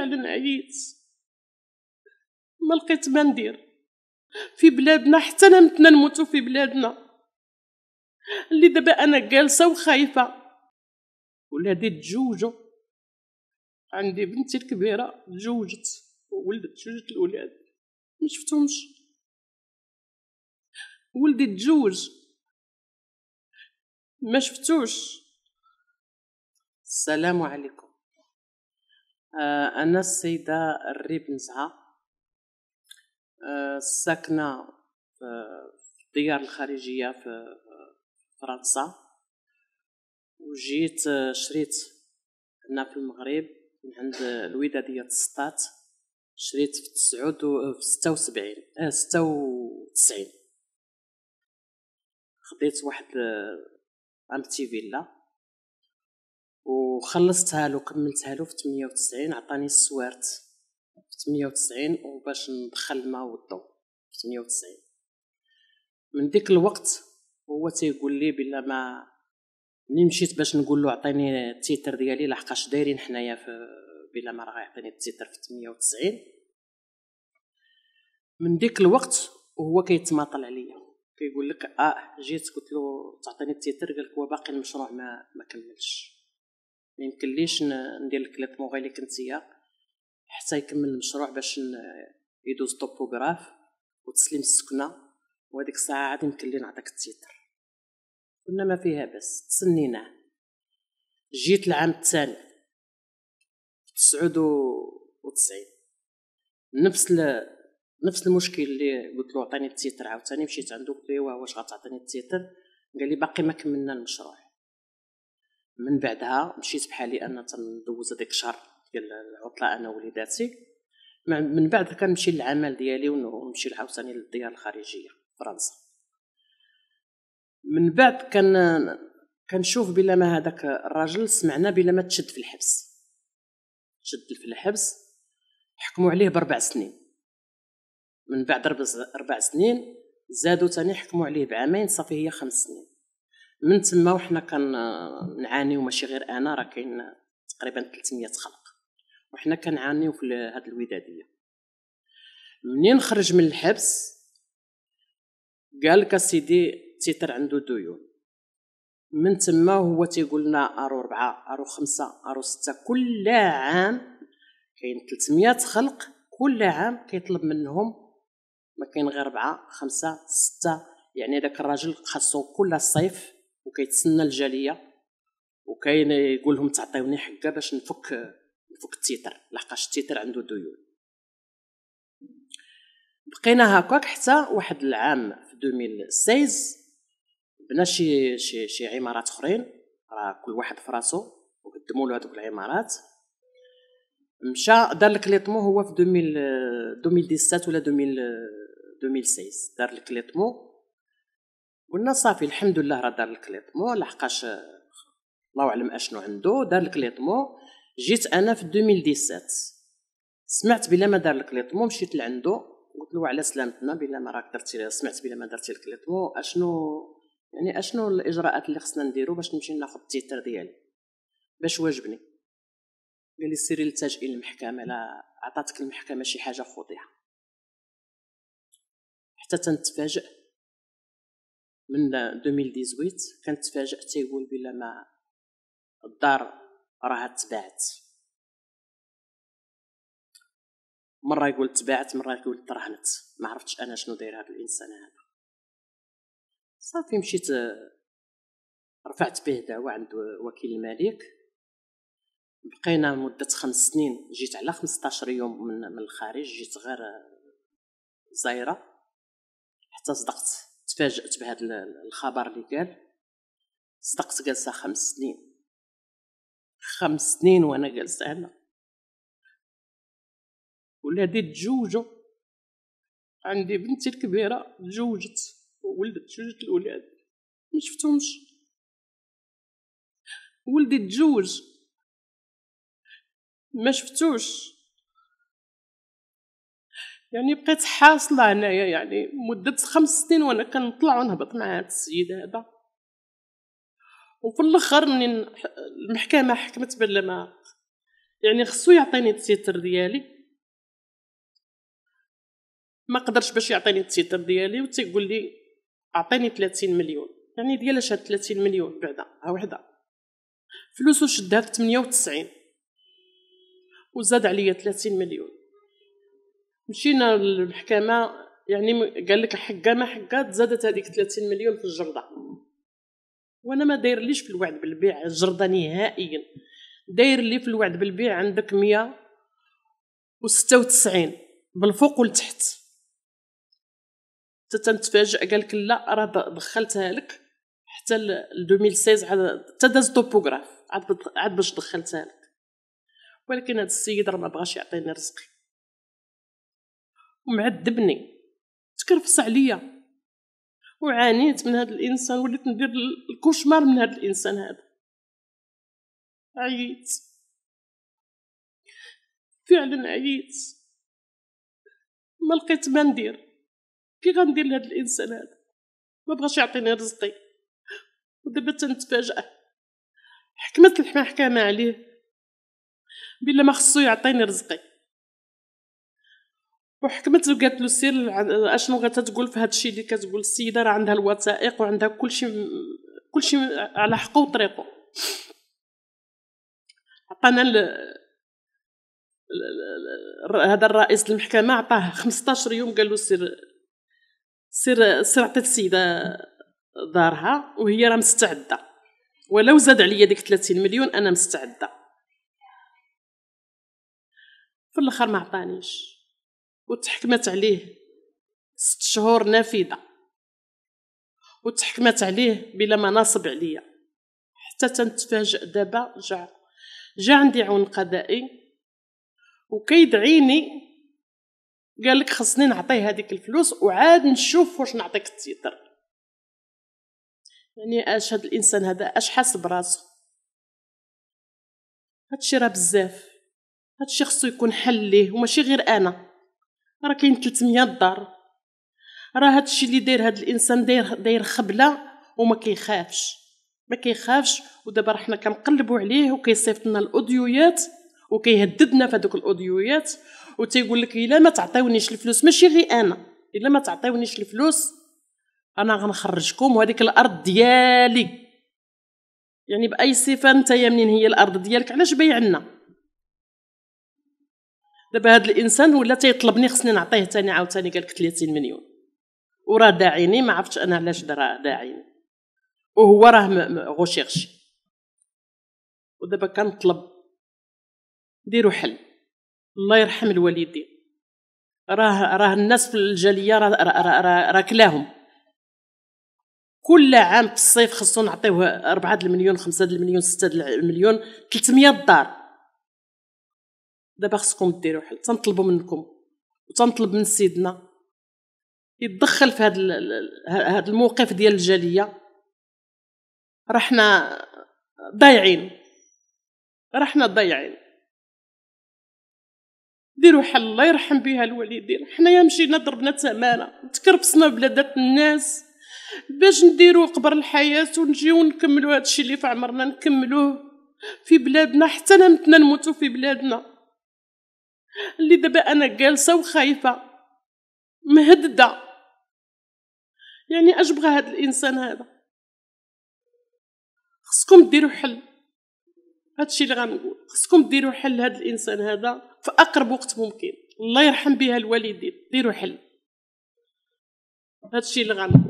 فعلا عييت ما لقيت ما ندير في بلادنا حتى نمتنا نموتو في بلادنا اللي دابا انا جالسه وخايفه ولادي تزوجوا عندي بنتي الكبيره تزوجت ولدت جوج الولاد ما شفتهمش ولدي تزوج ما شفتوش السلام عليكم آه، أنا السيدة الريب نزعة آه، ساكنة في الديار الخارجية في فرنسا وجيت آه، شريت هنا في المغرب من عند الويدة ديال السطات شريت في تسعود في ستة وسبعين ستة وتسعين خديت واحد امتي فيلا وخلصتها له كملتها له في 98 عطاني السوارت في 98 وباش ندخل الماء والضوء في 98 من ديك الوقت هو تيقول لي بلا ما ملي مشيت باش نقول له عطيني التيتر ديالي لحقاش دايرين حنايا في بلا ما راه يعطيني التيتر في 98 من ديك الوقت وهو كيتماطل عليا كيقول لك اه جيت قلت له تعطيني التيتر قال لك هو باقي المشروع ما ما كملش ما يمكنليش ندير الكليب مون غير اللي كنت حتى يكمل المشروع باش يدوز طوبوغراف وتسليم السكنه وهذيك الساعه عاد يمكن لي نعطيك التيتر قلنا ما فيها بس تسنيناه جيت العام الثاني تسعود وتسعين نفس ل... نفس المشكل اللي قلت له عطاني التيتر عاوتاني مشيت عنده قلت له واش غتعطيني التيتر قال لي باقي ما كملنا المشروع من بعدها مشيت بحالي انا تندوز هذاك الشهر ديال العطله انا ووليداتي من بعد كنمشي للعمل ديالي ونمشي عاوتاني للديار الخارجيه فرنسا من بعد كان كنشوف بلا ما هذاك الراجل سمعنا بلا ما تشد في الحبس تشد في الحبس حكموا عليه باربع سنين من بعد اربع سنين زادوا تاني حكموا عليه بعامين صافي هي خمس سنين من تما وحنا كنعانيو آه، ماشي غير انا راه كاين تقريبا 300 خلق وحنا كنعانيو في هاد الوداديه منين خرج من الحبس قال كاسيدي تيتر عنده ديون من تما هو تيقول لنا ارو ربعة ارو خمسة ارو ستة كل عام كاين 300 خلق كل عام كيطلب منهم ما كاين غير ربعة خمسة ستة يعني داك الراجل خاصو كل صيف وكيتسنى الجاليه وكاين يقول لهم تعطيوني حقه باش نفك نفك التيتر لحقاش التيتر عنده ديون بقينا هكاك حتى واحد العام في 2016 بنا شي شي شي عمارات اخرين راه كل واحد فراسو وقدموا له هذوك العمارات مشى دار الكليطمو هو في 2017 ولا 2016 دار الكليطمو قلنا صافي الحمد لله راه دار الكليطمو لحقاش الله اعلم اشنو عنده دار الكليطمو جيت انا في 2017 سمعت بلا ما دار الكليطمو مشيت لعندو قلت له على سلامتنا بلا ما راك درتي سمعت بلا ما درتي الكليطمو اشنو يعني اشنو الاجراءات اللي خصنا نديرو باش نمشي ناخذ التيتر ديالي باش واجبني قال لي سيري للتاجئ للمحكمه لا عطاتك المحكمه شي حاجه فضيحه حتى تنتفاجئ من 2018 كانت تفاجأت تيقول بلا ما الدار راها تباعت مره يقول تباعت مره يقول ترهنت ما عرفتش انا شنو داير هذا الانسان هذا صافي مشيت رفعت به دعوة عند وكيل الملك بقينا مدة خمس سنين جيت على 15 يوم من, من الخارج جيت غير آه، زايرة حتى صدقت تفاجات بهذا الخبر اللي قال صدقت جلسه خمس سنين خمس سنين وانا جالسه هنا ولادي تزوجوا عندي بنتي الكبيره تزوجت ولدت جوج الاولاد ما شفتهمش ولدي تزوج ما شفتوش يعني بقيت حاصله هنايا يعني مده خمس سنين وانا كنطلع ونهبط مع هذا السيد هذا وفي الاخر منين المحكمه حكمت بلا ما يعني خصو يعطيني التيتر ديالي ما قدرش باش يعطيني التيتر ديالي وتيقول لي اعطيني 30 مليون يعني ديالاش هاد 30 مليون بعدا ها وحده فلوسو شدها في 98 وزاد عليا 30 مليون مشينا للمحكمه يعني قال لك ما حقة زادت هذيك 30 مليون في الجرده وانا ما داير ليش في الوعد بالبيع الجرده نهائيا داير لي في الوعد بالبيع عندك 196 بالفوق والتحت حتى تنتفاجئ قال لك لا راه دخلتها لك حتى ل 2016 عاد حتى داز توبوغراف عاد عاد باش دخلتها لك ولكن هذا السيد راه ما بغاش يعطيني رزقي ومعذبني تكرفص عليا وعانيت من هذا الانسان وليت ندير الكوشمار من هذا الانسان هذا عييت فعلا عييت ما لقيت ما ندير كي غندير لهذا الانسان هذا ما بغاش يعطيني رزقي ودابا تنتفاجئ حكمت الحكمه عليه بلا ما خصو يعطيني رزقي وحكمت وقالت له سير اشنو غتقول في هذا الشيء اللي كتقول السيده راه عندها الوثائق وعندها كلشي كلشي على حقه وطريقه عطانا هذا الرئيس المحكمه عطاه 15 يوم قال له سير سير سير عطيت السيده دارها وهي راه مستعده ولو زاد عليا ديك 30 مليون انا مستعده في الاخر ما عطانيش وتحكمت عليه ست شهور نافذة وتحكمت عليه بلا مناصب عليا حتى تنتفاجئ دابا جا جا عندي عون قضائي وكيدعيني قال لك خصني نعطيه هذيك الفلوس وعاد نشوف واش نعطيك التيتر يعني اش هاد الانسان هذا اش حاس براسو هادشي راه بزاف هادشي خصو يكون حل ليه وماشي غير انا راه كاين 300 دار راه هادشي اللي داير هاد الانسان داير داير خبله وما كيخافش ما كيخافش ودابا حنا كنقلبوا عليه وكيصيفط لنا الاوديويات وكيهددنا في هذوك الاوديويات وتيقول لك الا ما تعطيونيش الفلوس ماشي غير انا الا ما تعطيونيش الفلوس انا غنخرجكم وهذيك الارض ديالي يعني باي صفه انت يا منين هي الارض ديالك علاش بيعنا دابا هذا الانسان ولا تيطلبني خصني نعطيه ثاني عاوتاني قال لك 30 مليون وراه داعيني ما عرفتش انا علاش درا داعيني وهو راه غوشيرش ودابا كنطلب ديروا حل الله يرحم الوالدين راه راه الناس في الجاليه راه راه راه, راه, راه كلاهم كل عام في الصيف خصو نعطيوه 4 المليون 5 المليون 6 المليون 300 دار دابا خصكم ديروا حل تنطلبوا منكم وتنطلب من سيدنا يتدخل في هذا هذا الموقف ديال الجاليه راه حنا ضايعين راه حنا ضايعين ديروا حل الله يرحم بها الوالدين حنايا مشينا ضربنا تمانه تكربصنا بلادات الناس باش نديروا قبر الحياه ونجيو نكملوا هادشي اللي في عمرنا نكملوه في بلادنا حتى نمتنا نموتوا في بلادنا اللي دابا انا جالسه وخايفه مهدده يعني اش بغى هاد الانسان هذا خصكم ديروا حل هادشي اللي غنقول خصكم ديروا حل لهاد الانسان هذا في اقرب وقت ممكن الله يرحم بها الوالدين ديروا حل هادشي اللي غنقول